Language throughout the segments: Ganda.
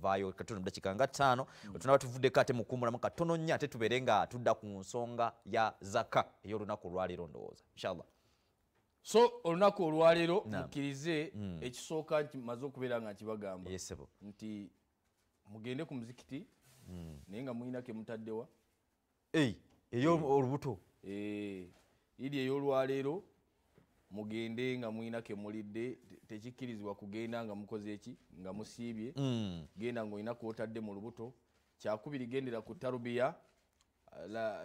tuvayo katono mdachika nga tano mm. tuna tuvude kate mukumula makatono nya te tuberenga tudda ku nsonga ya zaka iyo runa ku rwalero ndoza inshallah so runa ku rwalero mukirize mm. ekisoka nti mazo kubera nga kibagamba yes, nti mugende ku muzikiti mm. nenga muina ke mutaddewa eyo hey, mm. olubuto eh hey. idi eyo rwalero mugende nga mulina kemulidde tekikkirizibwa kugenda nga mukoze eki nga musiibye hmm. genda nga olina kwotadde mu lubuto kyakubiri gendera ku tarbiya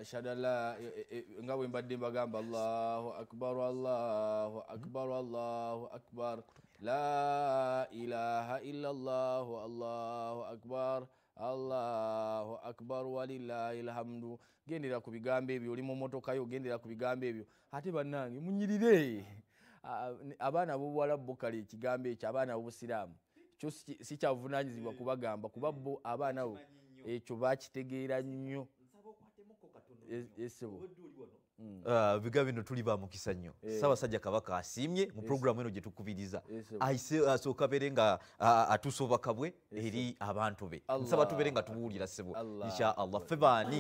shadala e, e, e, nga bwe mbadde mbagamba allahu akbar allahu akbar allahu akbar la ilaha illa allahu allahu akbar, allahu akbar. allahu akbar walilahi lhamdu gendera ku bigambo ebyo oli mumotokayo ogendera ku bigambo ebyo ate bannange munyirire abaana bobuwala bukale ekigambo ekyo abaana bobusiraamu ekyo sikyavunanyizibwa kubagamba kuba bo abaanabo ekyo bakitegeera nnyo esebo Mm. Uh, biga bino tuli bamukisa nnyo eh. sabasajja kabaka asiimye mu puroguramu eno gyetukubiriza ayise asooka bere nga atuusa obubaka bwe eri abantu be nsaba tubere nga tuwulira sebo insha allah fe baani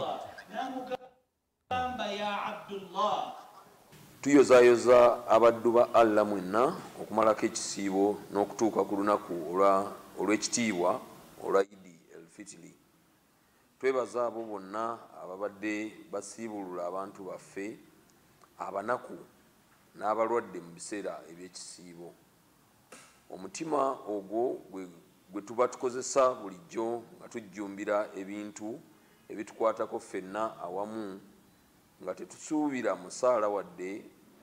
tuyozaayoza abaddu ba alla mwenna okumalako ekisiibo n'okutuuka ku lunaku olwekitiibwa olwa idi elfitili twebaza abo bonna ababadde basiibulula abantu baffe abanaku n'abalwadde mu biseera eby'ekisiibo omutima ogwo gwe tuba tukozesa bulijjo nga tujjumbira ebintu ebitukwatako ffenna awamu nga tetusuubira musaala wadde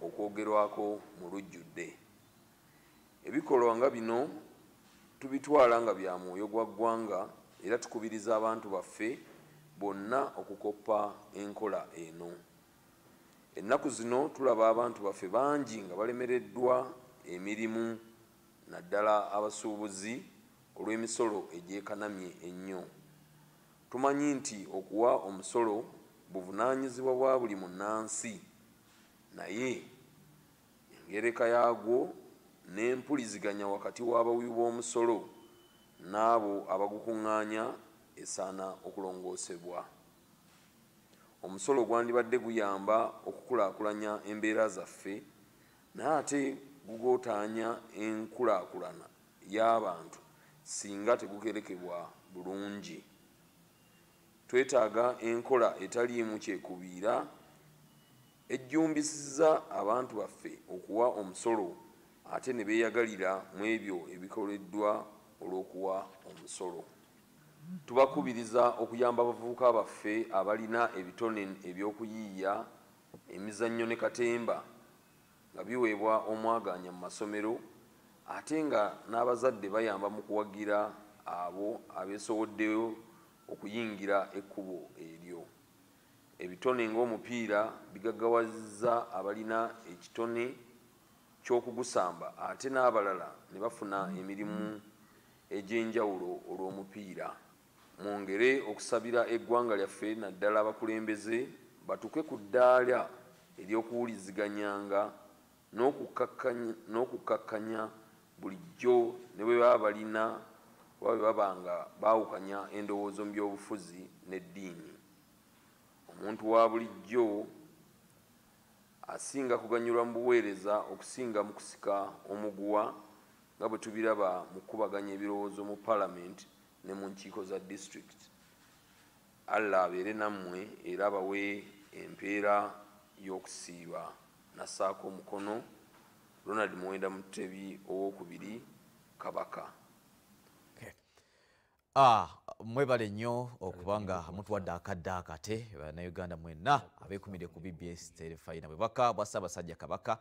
okwogerwako mu lujjudde ebikolwa nga bino tubitwala nga bya mwoyo gwa ggwanga era tukubiriza abantu baffe bonna okukoppa enkola eno ennaku zino tulaba abantu baffe bangi nga balemereddwa emirimu naddala abasuubuzi olw'emisolo egyekanamye ennyo tumanyi nti okuwa omusolo buvunaanyizibwa bwa buli munnansi naye engereka yaagwo n'empuliziganya wakati w'abawi b'omusolo n'abo abagukuŋŋaanya esaana okulongoosebwa omusolo gwandibadde guyamba okukulaakulanya embeera zaffe naye ate gugootaanya enkulaakulana y'abantu singa tegukerekebwa bulungi twetaaga enkola etaliimu kyekubiira ejjumbisiza abantu baffe okuwa omusolo ate ne beeyagalira mu ebyo ebikoleddwa olw'okuwa omusolo tubakubiriza okuyamba abavubuka baffe abalina ebitone ebyokuyiiya emizannyo ne katemba nga biweebwa omwaganya mu masomero ate nga n'abazadde bayamba mu kuwagira abo abeesowoddeyo okuyingira ekkubo eryo ebitone ngaomupiira bigagawazza abalina ekitone kyokugusamba ate n'abalala ne bafuna emirimu egy'enjawulo olw'omupiira mwongere okusabira eggwanga lyaffe naddala abakulembeze batuke ku ddaala ery'okuwuliziganyanga n'okukakkanya bulijjo ne bwe baba balina oba bwe baba nga baawukanya endowoozo mu byobufuzi n'eddiini omuntu wa bulijjo asinga kuganyulwa mu buweereza okusinga mu kusika omuguwa nga bwe tubiraba mu kkubaganya ebirowoozo mu palamenti ne mu nkiiko za district alla abeere nammwe era abawe empeera y'okusiiba nassaako omukono ronald muwenda mutebi owokubiri kabaka Ah, mwebale nnyo okuba nga mutwadde akadde akate bannayuganda mwenna abekumire ku bbs terefayina bwebaka bwa ssaabasajja kabaka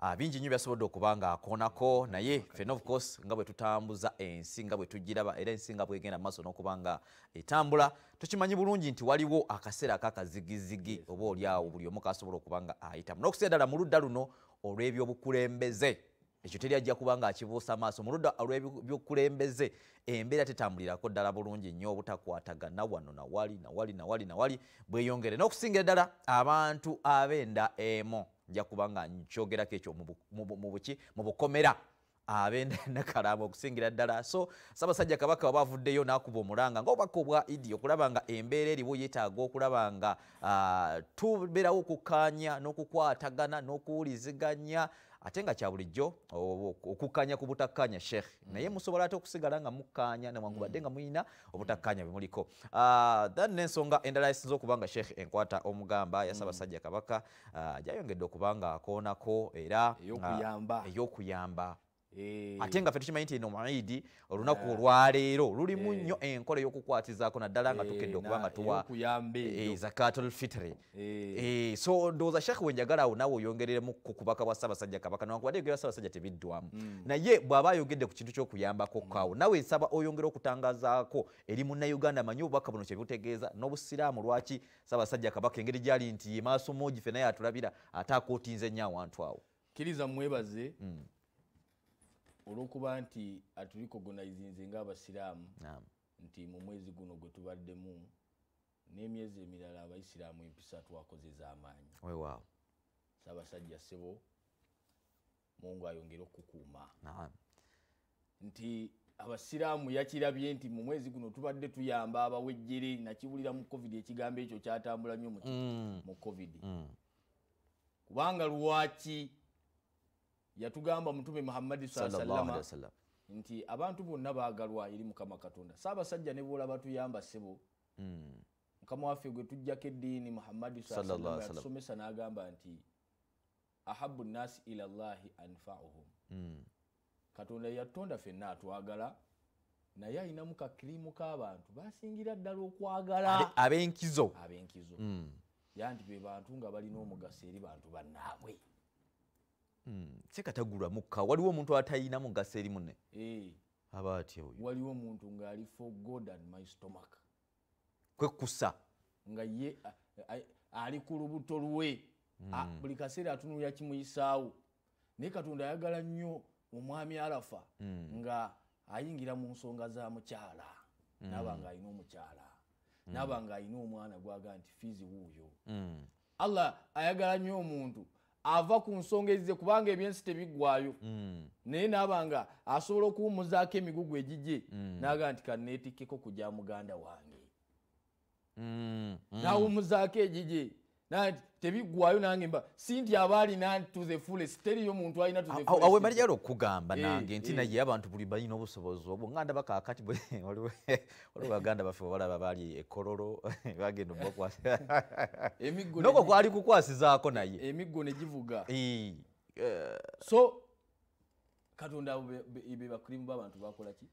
Ah, bingi nnyo byasobodde okuba ngaakoonako naye fena ofcourse nga bwe tutambuza ensi nga bwe tugiraba era ensi nga bwegenda mumaaso n'okuba nga etambula tukimanyi bulungi nti waliwo akaseera akakazigizigi oba oliawo buli omu kasobola okuba nga ayitamu n'okusera ddala mu ludda luno olw'ebyobukulembeze ekyo teri ajja kuba ngaakibuusa maaso muludda olwebyokulembeze embeera tetambulirako ddala bulungi nnyo obutakwatagana wano nawali nawali nawali nawali bweyongere n'okusingira ddala abantu ab'enda emu nja kuba nga nkyogerako ekyo mubuki mubukomera abenakalama okusingira ddala so sabasajja kabaka wabaavuddeyo nakuba omulanga ngaobaka obwa idi okulaba nga embeera eribo yetaaga okulaba nga tuberawo okukanya n'okukwatagana n'okuwuliziganya ate nga kyabulijjo okukkanya ku butakkanya sheikh mm. naye musobola ate okusigala nga mukkanya newangubadde mm. nga muyina obutakkanya bemuliko ah, than nensonga endala esinza okuba nga sheikh enkwata omugamba yasabasajja mm. kabaka ah, gyayongedde okubanga akoonako era eyokuyamba Eh. ate nga fetukimanyi nti eno maidi olunaku eh. olwaleero lulimu eh. nnyo enkola eyokukwatizaako naddala nga tukedde okubanga tuwa zakatlfitre so ndowooza shekh wenjagala awo nawe oyongereremu ku kubaka bwa ssaabasajja kabaka nwankubadde yogera ssaabasajja tebiddwamu hmm. naye bw'aba ayogedde ku kintu ky'okuyambako hmm. kawo nawe nsaba oyongera okutangazaako eri munnauganda amanyi obubaka buno kyebutegeeza n'obusiraamu lwaki ssaabasajja kabaka engeri gyali nti maaso mugife naye atulabira ate akootinze nnyo awantu awo kiriza mwebaze hmm. olwokuba nti atulikogonaizinze nga abasiraamu nti mu mwezi guno gwe tubaddemu n'emyezi emirala abaisiraamu empisa twakozeza amaanyi saabasajja ssebo mungu ayongere okukuuma nti abasiraamu yakirabye nti mu mwezi guno tubadde tuyamba abawejjere nakiwulira mu covid ekigambo ekyo kyatambula nnyo mu mm. covid mm. kubanga lwaki mm. yatugamba mutume muhammadi sawasalama nti abantu bonna bagalwa eri mukama katonda saabasajja ne boolaba tuyamba sibo hmm. mukama waffe gwe tujjako eddiini muhammadi yatusomesa n'agamba nti ahabu nnaasi ila llahi anfauhum hmm. katonda yatutonda fenna atwagala naye ayinamu kakirimu k'abantu basingira ddala okwagala ab'enkizo ab'enkizo hmm. yanti be bantu nga balina omugaso eri bantu bannaabwe Hmm, sikatagulwa mukka waliwo omuntu atayina mugaso eri munne aba atya oyo waliwo omuntu ngaali for god and my stomach kwekkusa nga ye ali ku lubuto lwe hmm. buli kaseera atunulira kimuyisaawo naye katonda ayagala nnyo omwami arafa hmm. nga ayingira mu nsonga za mukyala naaba nga alina omukyala naaba nga alina omwana gwaga nti fiizi wuuyo allah ayagala nnyo omuntu ava ku nsonga ezize kubanga ebyensi tebiggwayo mm. naye nabanga asobola okuwumuzaako emigugu egigye mm. naga nti kanetikkeko kujya muganda wange mm. nawumuzaako egigye tebiggwayo nange mba sinti aba alina tuze fule siteriyo muntu alina tuawe malijala okugamba eh, nange nti eh. naye abantu buli balina obusobozi obwo nganda bakakati waliwo baganda baffe abalaba bali ekololo bagenda obanoko kwali kukwasizaako naye emiggo negivuga eh. so katonda bebakulimu bbantu bakolaki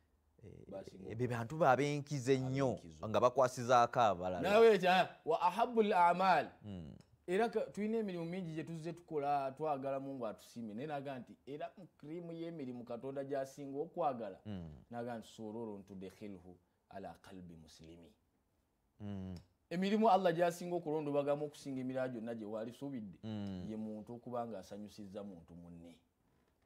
ebyo bantu babenkiza ennyo nga bakwasizaako abalalawahabul amal hmm. era tulina emirimu mingi gyetuzze tukola twagala mungu atusiime naye naga nti era mukrimu y'emirimu katonda gyasinga okwagala hmm. naga nti sororo ntudekhilhu ala kalbi musilimi hmm. emirimu allah gyasinga okulondobagamu okusinga emirala gyonna gyewalisubidde ye muntu okuba nga asanyusiza muntu munne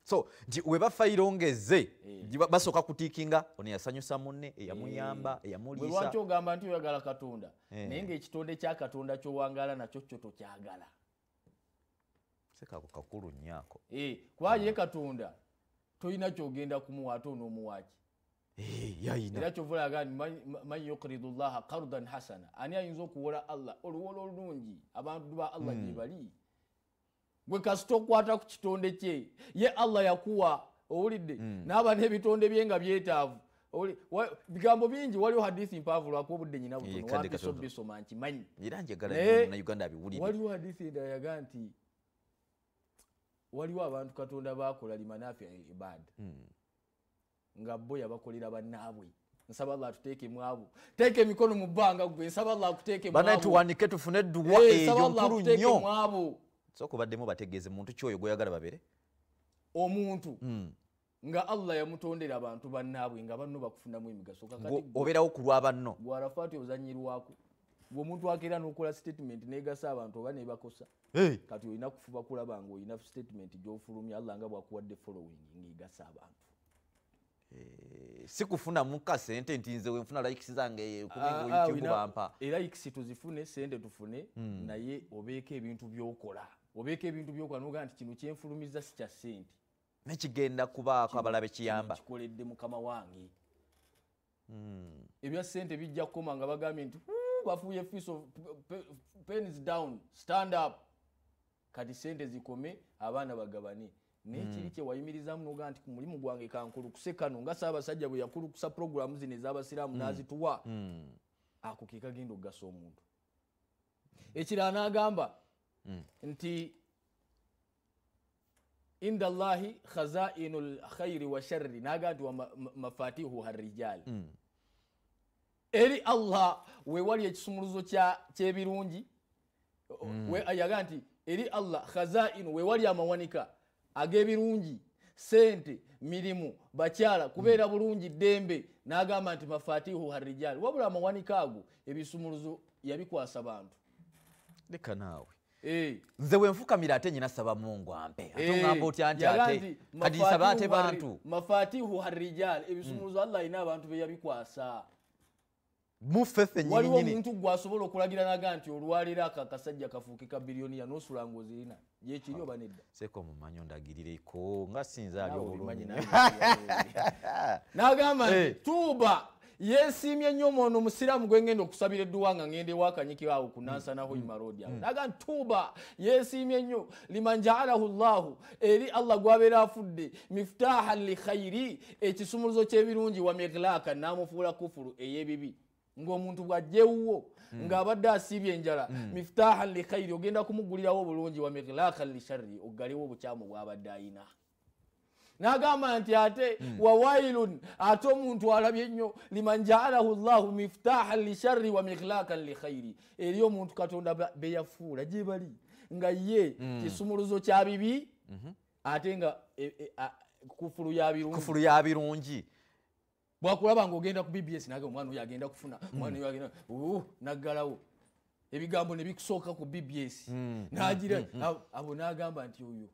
so nti webafa irongeze eh. basooka kutiikinga ono yasanyusa munne eyamuyamba eh. eyamulisalwaki ogamba nti oyagala katonda eh. naye ngaekitonde ekyakatonda kyowangala nakyo kyo tokyagala kakakulu nyako kubaye katonda tolina kyogenda kumuwa ate onomuwaki era kyovulaga ni man yukridu llaha kardan hasana ani ayinza okuwola allah oluwola olulungi abantu ba allah gyebali hmm. mm. gwe kasita okwata ku kitonde kye ye allah yakuwa owulidde hmm. naaba n'ebitonde bye nga byetaavu bigambo bingi waliwo hadithi mpavu lwaku obudde nyinabutonowandisobisoma nkimanyiwaliwo hadithi endayaga nti waliwo abantu katonda bakola limanafi ibad hmm. nga bo yabakolera bannaabwe nsaba allah atuteekemu abo teeka emikono mu bbanga gwe nsaba allah akuteekemu abo banaye tuwanike tufune edduwa eh, eyo nkulu nnyo nsaba allah akuteekemu abo sokubaddemu bategeeze muntu kyoyo gweyagala babere omuntu hmm. nga allah yamutondera abantu bannaabwe nga banno bakufunamu emigaso obeerawo ku lwa banno gwarafaati ozanyirwako gweomuntu akeera nokola statement negasa abantu oba nebakosa kati olina kufuba kulaba nga olina statement gyofulumya allah nga bwakuwadde following ngaegasa abantu eh, sikufunamuka sente nti nze wenfuna likisi zange eh, kubnaolikigubampa ah, ah, erikisi tuzifune sente tufune hmm. naye obeeko ebintu byokola obeeka ebintu byokwanoga nti kino kyenfulumiza si kya sente nekigenda kubaako abalabe kiyambakikoledde mukama wange hmm. ebya sente bijja kukoma nga bagambye nti bafuye fiso pens down stand up kati sente zikome abaana bagabane nekiri hmm. kyewayimirizamu noga nti ku mulimu gwange kankulukuse kano nga saabasajja bwe yakulukusa puroguramu zino ezabasiraamu hmm. n'azituwa ako kekagenda okugasa omuntu ekirala n'agamba nti inda llahi khazainu lkhairi washarri naga nti wamafatihu ha rijal mm. eri allah wewali ekisumuluzo kyebirungi mm. yaga nti eri allah khazainu wewali amawanika ag'ebirungi sente mirimu bakyala kubeera mm. bulungi dembe nagamba nti mafatihu harijal wabula amawanika ago ebisumuluzo yabikwasa bantu leka naawe nze wenfukamire ate nyina saba mungwampe atoŋamba otya nti atekadisaba ate bantu mafatihu harijal ebisumuluzo hmm. allah ina abantu beyabikwasa mufefewaliwo omuntu gwasobola okulagiranaga nti olwalira ako akasajja kafuuke ka biliyoniya nosulango zirina gyekiri oba nedda seeka omumanyi ondagirireko nga sinza ali obulungi nagamba nti eh. tuuba yeesiimye nnyo omwono omusiraamu gwe ngenda okusabira edduwanga ngende wakanyikira awo kunansana hoimarodi e awo mm, mm. naga ntuuba yeesiimye nnyo liman jaalahu llahu eri allah gwabeera afudde miftaahan likhayiri ekisumuluzo kyebirungi wa miglaaka namufuula kufuru eyebibi ngaomuntu bwajjewuwo mm. ngaabadde asiibye enjala miftaahan likhayiri ogenda kumugulirawo obulungi wa miglaakan lisharri oggalewo obukyamu bwabadde ayina nagamba nti ate hmm. wawailun ate omuntu alabye nnyo liman jaalahu llahu miftahan lishari wa mikhlakan likhairi eri omuntu katonda beyafuula gyebali nga ye hmm. kisumuluzo kya bibi mhm. ate nga e, e, kufulu yabirungikufulu ya birungi bwakulaba nga ogenda ku bbs nag omwana oyo agenda kufuna hmm. omwana oyo agenda naggalawo ebigambo nebikusooka ku bbs nagira abo nagamba nti oyo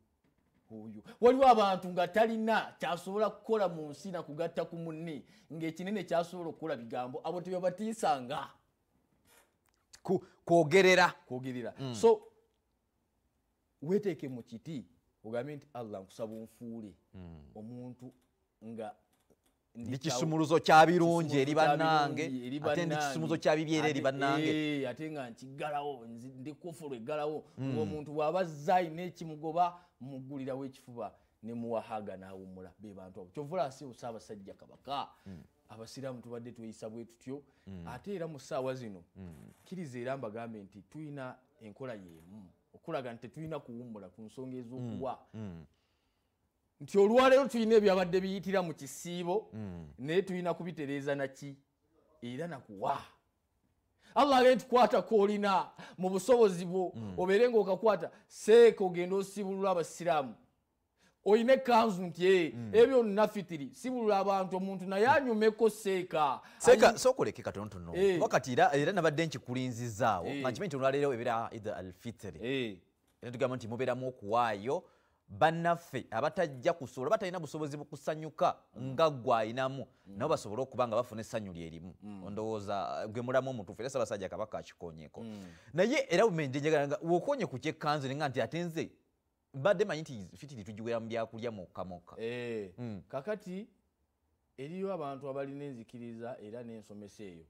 oyo waliwo abantu nga talina kyasobola kukola mu nsi nakugatta ku munne ngaekinene kyasobola okukola bigambo abo tebyabatiisanga kwogerera kwogerera mm. so weteeke mu kiti ogambe nti allah nkusaba onfuule mm. omuntu nga ndikisumuluzo kyabirungi eri bannange ate ndikisumuluzo kyabibyera eri bannange eh, ate nga nkigalawo ndikufulwa eggalawo mm. ngaomuntu bwaba zzaayina ekimugoba mugulirawo ekifuba nemuwahaga nawumula bebantu abo kyovula asiwu saabasajja kabaka mm. abasiraamu tubadde tweyisa bwe tutyo mm. ate era mu ssaawa zino mm. kkiriza era mbagambe nti tulina enkola yemu okulaga nti tetulina kuwumula ku nsonga ez'okuwa nti olwaleero tulina ebyabadde biyitira mu kisiibo naye tulina kubitereeza naki era nakuwa amala etukwata kwolina mu busobozi bwo hmm. obeere nga okakwata seeka ogenda osibulula abasiraamu olina ekanzu nti eh, hmm. ebyo nafitiri sibulula abantu omuntu naye hmm. anyumeko seekaseeka sookoleke katonotono eh. wakati era nabadde nkikulinzizaawo eh. makimi nti olwaleero ebera ithe alfitiri era tugamba nti mubeeramu okuwaayo bannaffe abatajja kusobola oba talina busobozi bukusanyuka nga mm. gwe ayinamu mm. nabo basobole okuba nga bafuna essanyu lyerimu mm. ondowooza eh, gwe mulamu omutuufu era ssabasajja kabaka akikoonyeko naye era bumenjenjagalanga wokoonye ku kyekkanzire nga nti ate nze mbadde manyi nti fitiri tugiwera mu byakulya mokka mokka eh, kakati eriyo abantu abalina enzikiriza era nensomesa eyo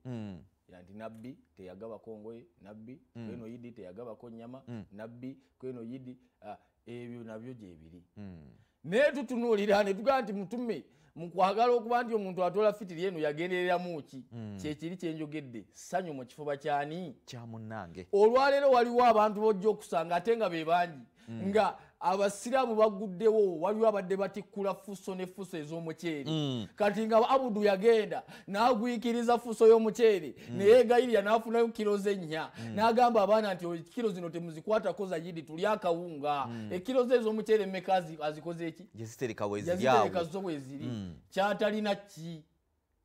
yanti nabbi teyagabako ngoye nabbi kweno yidi teyagabako nyama nabbi kweno yidi ah, ebyo nabyo gyebiri hmm. naye tutunuulira netugaa nti mutume mukwagala okuba nti omuntu atola fitiri enu yagendereramuki hmm. kyekiri kyenjogedde sanyu mu kifuba kyani kyamunange olwaleero waliwo abantu bojja okusanga ate nga be bangi hmm. nga abasiraamu baguddewo waliwo abadde batikkula fuso ne fuso ez'omuceeri mm. kati nga abudu yagenda n'agwikiriza fuso y'omuceeri mm. naye gairiya n'afunayo kiro zennya mm. n'agamba abaana nti kiro zino temuzikwatako zayidi tuli akawunga ekiro ze ez'omuceeri emeka azikoze ki yaziterika zo bwe ziri kyatalina ki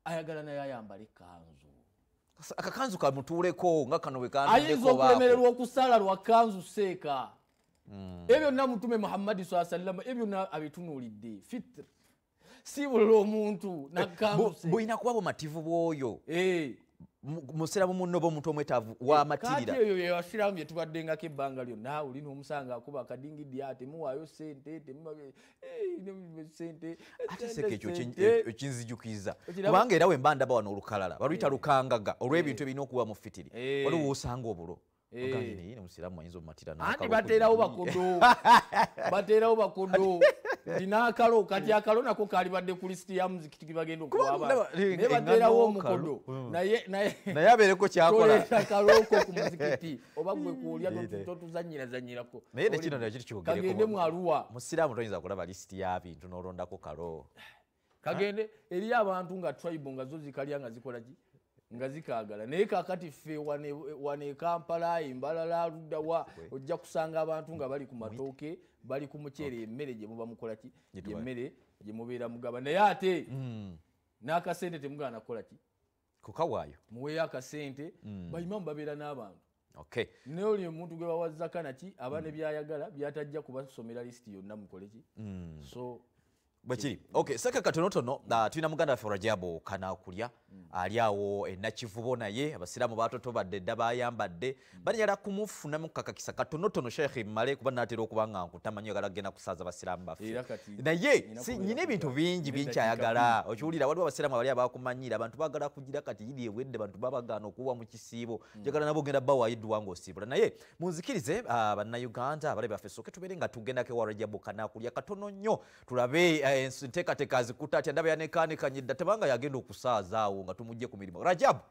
ayagala naye ayambala ekkanzu akakanzu kamutuuleko nga kano bwe ayinza okulemererwa okusala lwa kanzu seeka Mm. ebyo na mutume muhammadi saa sallama ebyo na abitunulidde fitr sibulola omuntu nakabulina kuba bumativu bwoyo museera eh. mu munno bomuntu omwetaavu wamatirira eh, eyo yewasiramu yetubaddengako ebbanga lyonna oli nomusanga akuba akadingidi ah, temuwaayo sente temusente eh, ate seka ekyo kinzijukiza kubanga era wembandaba wano olukalala balwyita lukangaga olw'ebintu ebirina okuwa mu fitiri waliwo osanga obulo ogandi nomusiramu manyiza omumatira ani baterawo bakodo baterawo bakodo ndinakalo kati akalo nako kalibadde mm. ku lisiti ya muzikiti gebagenda okuwabanaye baterawo omukodo naye abereko kyakolaakaloko ku muzikiti oba gwe kulya totuzanyirazanyirako naye nekino nakitukagende mwaluwa musiramu toyinza kulaba lisiti yabintu nolondako kalo kagende eriyo abantu nga tribe ngazo zikalya nga zikolaki nga zikaagala naye kaakati ffe wanekampala embalala luddawa ojja kusanga abantu nga bali ku matooke bali ku mukyere emmere gyemuba mukolaki emmere gyemubeera mugaba naye ate hmm. n'akasente temugaana kukolaki kukawaayo muweeyo akasente hmm. bayimamu babeera n'abantu naye oli omuntu gwe bawazzaka naki aba ne hmm. byayagala byatajja kubasomera lisiti yonna mukoleki so bwekiri okay sakakatonotono uh, tulina muganda waffe rajabu kanaakulya Mm. ali awo enakivubo naye abasiraamu batotobadde dda bayambadde mm. banyala kumufunamu kakakisa katonotono sheikh mmale kuba natera okuba nga nkutamanyi oyagala kugenda kusaaza basiraamu baffe naye nyina ebintu bingi binkyayagala okiwulira waliwo abasiraamu abali abakumanyira abantu bagala kugira kati yiri ebwedde bantu babagaana okuwa mu kisiibo mm. jagala nabo ogenda bawayiddwa ngaosiibula naye munzikirize ah, bannayuganda abale baffe soke tubere nga tugendako ewarajabukanakulya katono nnyo tulabe enteekateeka eh, azikuta atya ndaba yanekanikanyidda tebanga yagenda okusaazaawo nga tumujje ku mirimu rajabu